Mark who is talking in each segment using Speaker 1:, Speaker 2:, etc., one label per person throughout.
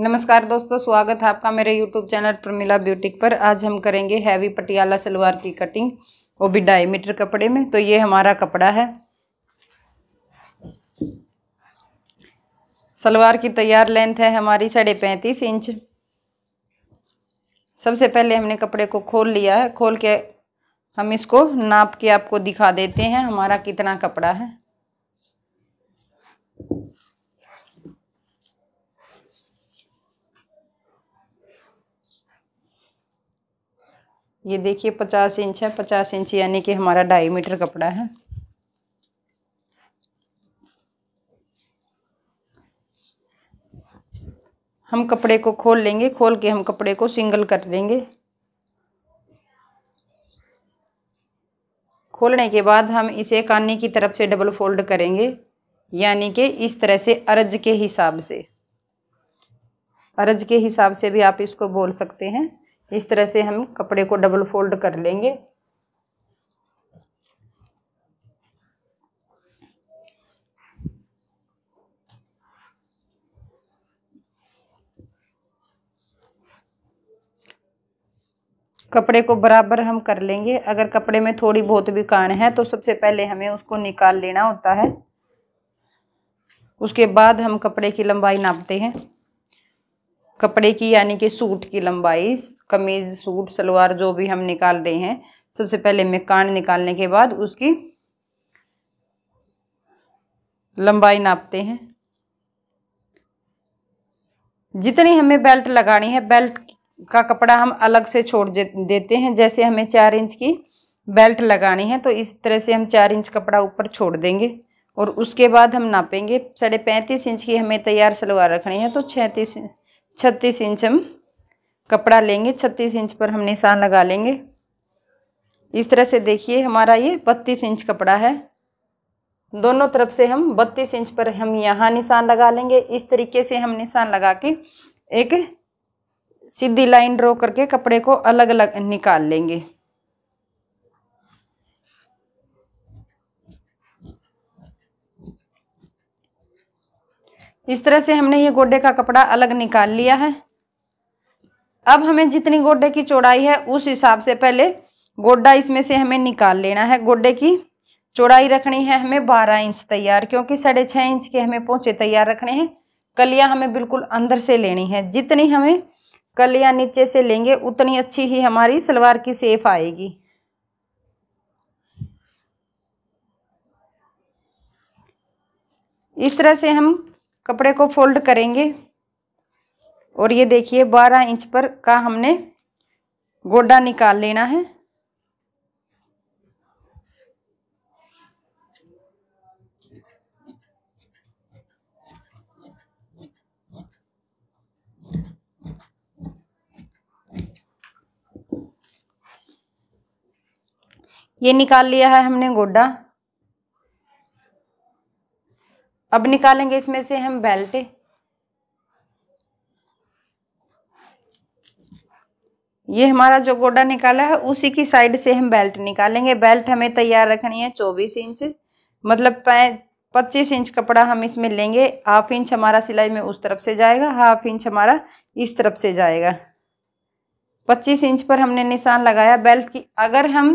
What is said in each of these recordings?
Speaker 1: नमस्कार दोस्तों स्वागत है आपका मेरे यूट्यूब चैनल प्रमिला ब्यूटिक पर आज हम करेंगे हैवी पटियाला सलवार की कटिंग वो भी ढाई मीटर कपड़े में तो ये हमारा कपड़ा है सलवार की तैयार लेंथ है हमारी साढ़े पैंतीस इंच सबसे पहले हमने कपड़े को खोल लिया है खोल के हम इसको नाप के आपको दिखा देते हैं हमारा कितना कपड़ा है ये देखिए पचास इंच है पचास इंच यानी कि हमारा ढाई मीटर कपड़ा है हम कपड़े को खोल लेंगे खोल के हम कपड़े को सिंगल कर लेंगे खोलने के बाद हम इसे कानी की तरफ से डबल फोल्ड करेंगे यानी कि इस तरह से अर्ज के हिसाब से अर्ज के हिसाब से भी आप इसको बोल सकते हैं इस तरह से हम कपड़े को डबल फोल्ड कर लेंगे कपड़े को बराबर हम कर लेंगे अगर कपड़े में थोड़ी बहुत भी कान है तो सबसे पहले हमें उसको निकाल लेना होता है उसके बाद हम कपड़े की लंबाई नापते हैं कपड़े की यानी कि सूट की लंबाई कमीज सूट सलवार जो भी हम निकाल रहे हैं सबसे पहले मैं कान निकालने के बाद उसकी लंबाई नापते हैं जितनी हमें बेल्ट लगानी है बेल्ट का कपड़ा हम अलग से छोड़ देते हैं जैसे हमें चार इंच की बेल्ट लगानी है तो इस तरह से हम चार इंच कपड़ा ऊपर छोड़ देंगे और उसके बाद हम नापेंगे साढ़े पैंतीस इंच की हमें तैयार सलवार रखनी है तो छैंतीस छत्तीस इंच हम कपड़ा लेंगे छत्तीस इंच पर हम निशान लगा लेंगे इस तरह से देखिए हमारा ये बत्तीस इंच कपड़ा है दोनों तरफ से हम बत्तीस इंच पर हम यहाँ निशान लगा लेंगे इस तरीके से हम निशान लगा के एक सीधी लाइन ड्रॉ करके कपड़े को अलग अलग निकाल लेंगे इस तरह से हमने ये गोडे का कपड़ा अलग निकाल लिया है अब हमें जितनी गोडे की चौड़ाई है उस हिसाब से पहले गोडा इसमें से हमें निकाल लेना है गोडे की चौड़ाई रखनी है हमें बारह इंच तैयार क्योंकि साढ़े छः इंच के हमें पोंचे तैयार रखने हैं कलियाँ हमें बिल्कुल अंदर से लेनी है जितनी हमें कलियाँ नीचे से लेंगे उतनी अच्छी ही हमारी सलवार की सेफ आएगी इस तरह से हम कपड़े को फोल्ड करेंगे और ये देखिए 12 इंच पर का हमने गोडा निकाल लेना है ये निकाल लिया है हमने गोडा अब निकालेंगे इसमें से हम बेल्ट ये हमारा जो गोडा निकाला है उसी की साइड से हम बेल्ट निकालेंगे बेल्ट हमें तैयार रखनी है चौबीस इंच मतलब पच्चीस इंच कपड़ा हम इसमें लेंगे हाफ इंच हमारा सिलाई में उस तरफ से जाएगा हाफ इंच हमारा इस तरफ से जाएगा पच्चीस इंच पर हमने निशान लगाया बेल्ट की अगर हम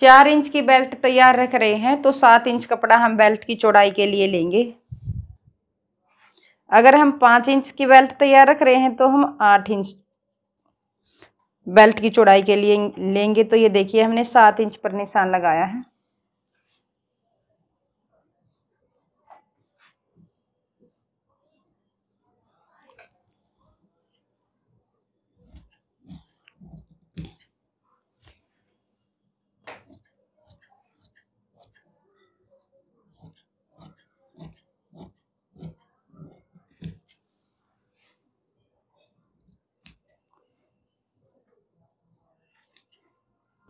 Speaker 1: चार इंच की बेल्ट तैयार रख रहे हैं तो सात इंच कपड़ा हम बेल्ट की चौड़ाई के लिए लेंगे अगर हम पाँच इंच की बेल्ट तैयार रख रहे हैं तो हम आठ इंच बेल्ट की चौड़ाई के लिए लेंगे तो ये देखिए हमने सात इंच पर निशान लगाया है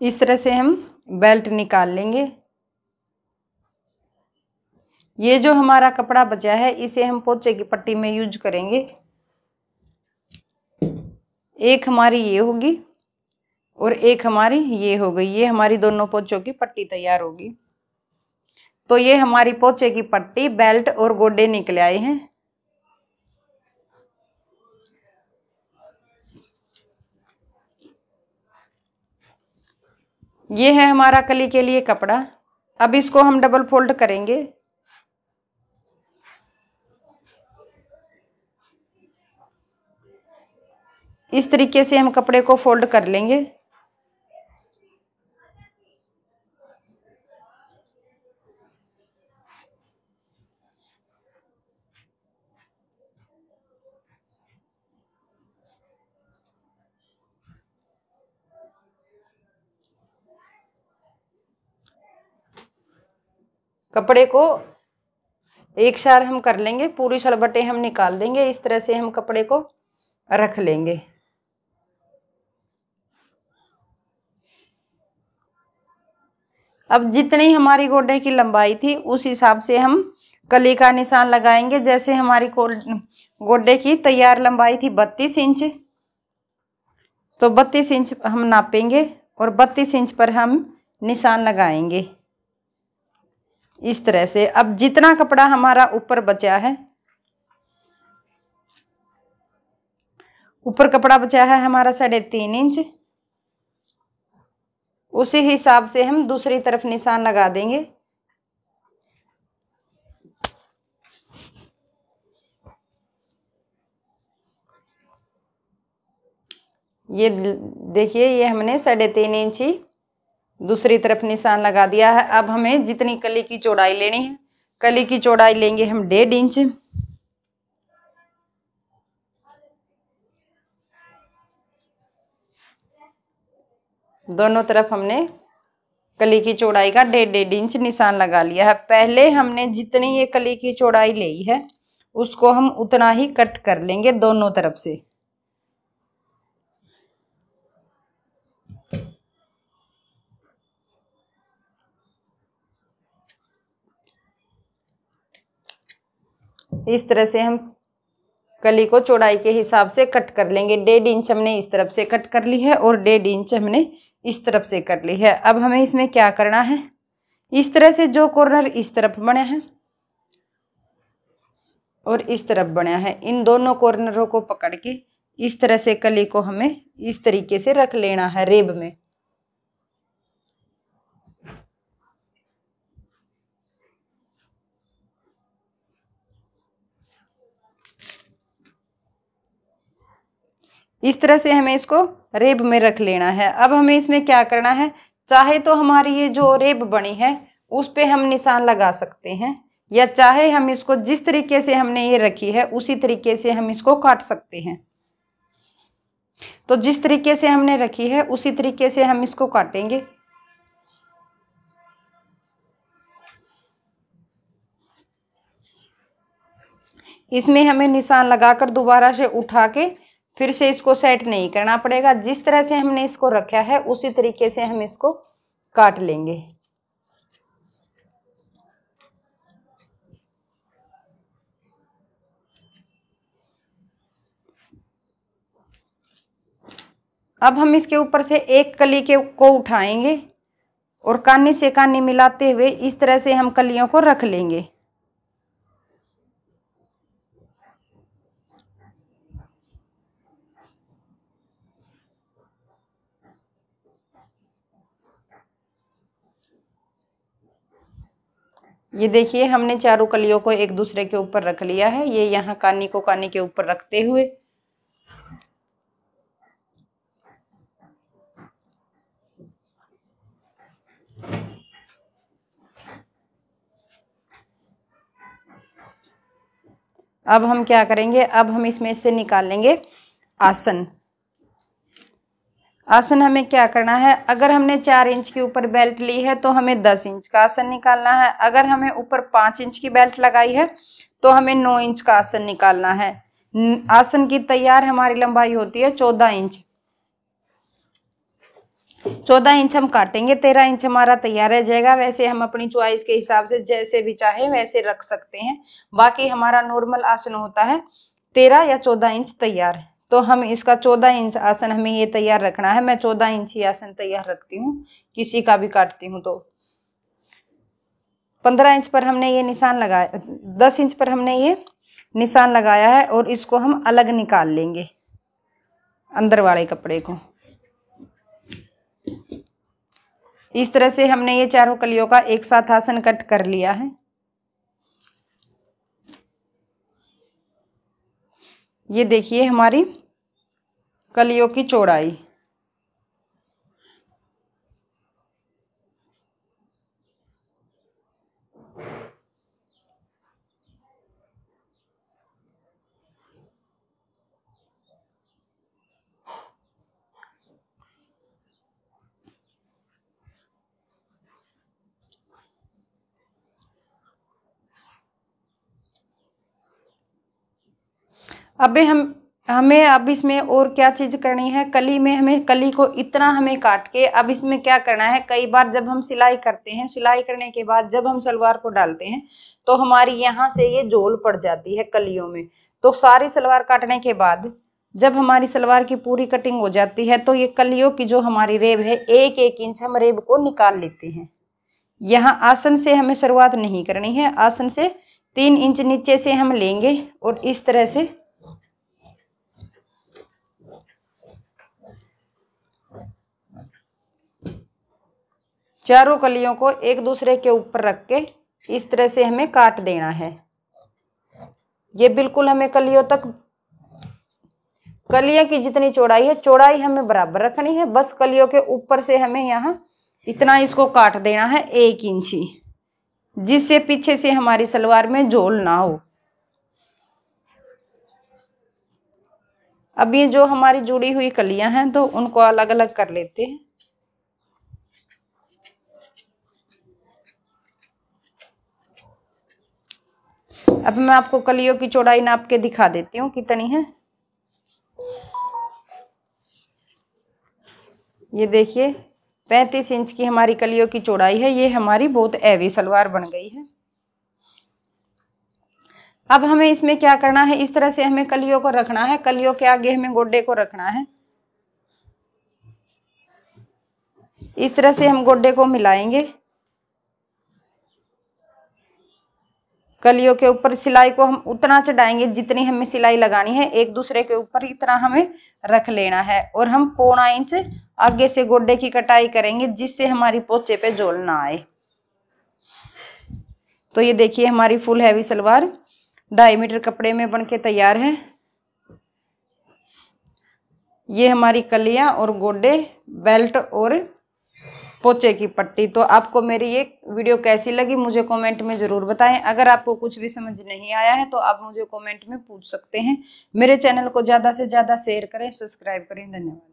Speaker 1: इस तरह से हम बेल्ट निकाल लेंगे ये जो हमारा कपड़ा बचा है इसे हम पोचे की पट्टी में यूज करेंगे एक हमारी ये होगी और एक हमारी ये हो गई ये हमारी दोनों पोचों की पट्टी तैयार होगी तो ये हमारी पोचे की पट्टी बेल्ट और गोडे निकले आए हैं ये है हमारा कली के लिए कपड़ा अब इसको हम डबल फोल्ड करेंगे इस तरीके से हम कपड़े को फोल्ड कर लेंगे कपड़े को एक शार हम कर लेंगे पूरी शलबटें हम निकाल देंगे इस तरह से हम कपड़े को रख लेंगे अब जितनी हमारी गोडे की लंबाई थी उस हिसाब से हम कली का निशान लगाएंगे जैसे हमारी गोडे की तैयार लंबाई थी बत्तीस इंच तो बत्तीस इंच हम नापेंगे और बत्तीस इंच पर हम निशान लगाएंगे इस तरह से अब जितना कपड़ा हमारा ऊपर बचा है ऊपर कपड़ा बचा है हमारा साढ़े तीन इंच उसी हिसाब से हम दूसरी तरफ निशान लगा देंगे ये देखिए ये हमने साढ़े तीन इंची दूसरी तरफ निशान लगा दिया है अब हमें जितनी कली की चौड़ाई लेनी है कली की चौड़ाई लेंगे हम डेढ़ इंच दोनों तरफ हमने कली की चौड़ाई का डेढ़ डेढ़ इंच निशान लगा लिया है पहले हमने जितनी ये कली की चौड़ाई ली है उसको हम उतना ही कट कर लेंगे दोनों तरफ से इस तरह से हम कली को चौड़ाई के हिसाब से कट कर लेंगे डेढ़ इंच हमने इस तरफ से कट कर ली है और डेढ़ इंच हमने इस तरफ से कर ली है अब हमें इसमें क्या करना है इस तरह से जो कॉर्नर इस तरफ बने हैं और इस तरफ बना है इन दोनों कॉर्नरों को पकड़ के इस तरह से कली को हमें इस तरीके से रख लेना है रेब में इस तरह से हमें इसको रेब में रख लेना है अब हमें इसमें क्या करना है चाहे तो हमारी ये जो रेब बनी है उस पर हम निशान लगा सकते हैं या चाहे हम इसको जिस तरीके से हमने ये रखी है उसी तरीके से हम इसको काट सकते हैं तो जिस तरीके से हमने रखी है उसी तरीके से हम इसको काटेंगे इसमें हमें निशान लगाकर दोबारा से उठा के फिर से इसको सेट नहीं करना पड़ेगा जिस तरह से हमने इसको रखा है उसी तरीके से हम इसको काट लेंगे अब हम इसके ऊपर से एक कली के को उठाएंगे और कानी से कानी मिलाते हुए इस तरह से हम कलियों को रख लेंगे ये देखिए हमने चारों कलियों को एक दूसरे के ऊपर रख लिया है ये यहाँ कानी को कानी के ऊपर रखते हुए अब हम क्या करेंगे अब हम इसमें से निकालेंगे आसन आसन हमें क्या करना है अगर हमने चार इंच के ऊपर बेल्ट ली है तो हमें दस इंच का आसन निकालना है अगर हमें ऊपर पाँच इंच की बेल्ट लगाई है तो हमें नौ इंच का आसन निकालना है आसन की तैयार हमारी लंबाई होती है चौदह इंच चौदह इंच हम काटेंगे तेरह इंच हमारा तैयार रह जाएगा वैसे हम अपनी चॉइस के हिसाब से जैसे भी चाहे वैसे रख सकते हैं बाकी हमारा नॉर्मल आसन होता है तेरह या चौदह इंच तैयार है तो हम इसका चौदह इंच आसन हमें ये तैयार रखना है मैं चौदह इंच ही आसन तैयार रखती हूँ किसी का भी काटती हूँ तो पंद्रह इंच पर हमने ये निशान लगाया दस इंच पर हमने ये निशान लगाया है और इसको हम अलग निकाल लेंगे अंदर वाले कपड़े को इस तरह से हमने ये चारों कलियों का एक साथ आसन कट कर लिया है ये देखिए हमारी कलियों की चौड़ाई अब हम हमें अब इसमें और क्या चीज़ करनी है कली में हमें कली को इतना हमें काट के अब इसमें क्या करना है कई बार जब हम सिलाई करते हैं सिलाई करने के बाद जब हम सलवार को डालते हैं तो हमारी यहाँ से ये जोल पड़ जाती है कलियों में तो सारी सलवार काटने के बाद जब हमारी सलवार की पूरी कटिंग हो जाती है तो ये कलियों की जो हमारी रेब है एक एक इंच हम रेब को निकाल लेते हैं यहाँ आसन से हमें शुरुआत नहीं करनी है आसन से तीन इंच नीचे से हम लेंगे और इस तरह से चारों कलियों को एक दूसरे के ऊपर रख के इस तरह से हमें काट देना है ये बिल्कुल हमें कलियों तक कलिया की जितनी चौड़ाई है चौड़ाई हमें बराबर रखनी है बस कलियों के ऊपर से हमें यहाँ इतना इसको काट देना है एक इंची जिससे पीछे से हमारी सलवार में जोल ना हो अब ये जो हमारी जुड़ी हुई कलियां हैं तो उनको अलग अलग कर लेते हैं अब मैं आपको कलियों की चौड़ाई नाप के दिखा देती हूँ कितनी है ये देखिए पैंतीस इंच की हमारी कलियों की चौड़ाई है ये हमारी बहुत एवी सलवार बन गई है अब हमें इसमें क्या करना है इस तरह से हमें कलियों को रखना है कलियों के आगे हमें गोड्डे को रखना है इस तरह से हम गोड्डे को मिलाएंगे कलियों के ऊपर सिलाई को हम उतना चढ़ाएंगे जितनी हमें सिलाई लगानी है एक दूसरे के ऊपर इतना हमें रख लेना है और हम पौना इंच आगे से गोडे की कटाई करेंगे जिससे हमारी पोचे पे जोल ना आए तो ये देखिए हमारी फुल हैवी सलवार ढाई मीटर कपड़े में बन के तैयार है ये हमारी कलिया और गोडे बेल्ट और पोचे की पट्टी तो आपको मेरी ये वीडियो कैसी लगी मुझे कमेंट में ज़रूर बताएं अगर आपको कुछ भी समझ नहीं आया है तो आप मुझे कमेंट में पूछ सकते हैं मेरे चैनल को ज़्यादा से ज़्यादा शेयर करें सब्सक्राइब करें धन्यवाद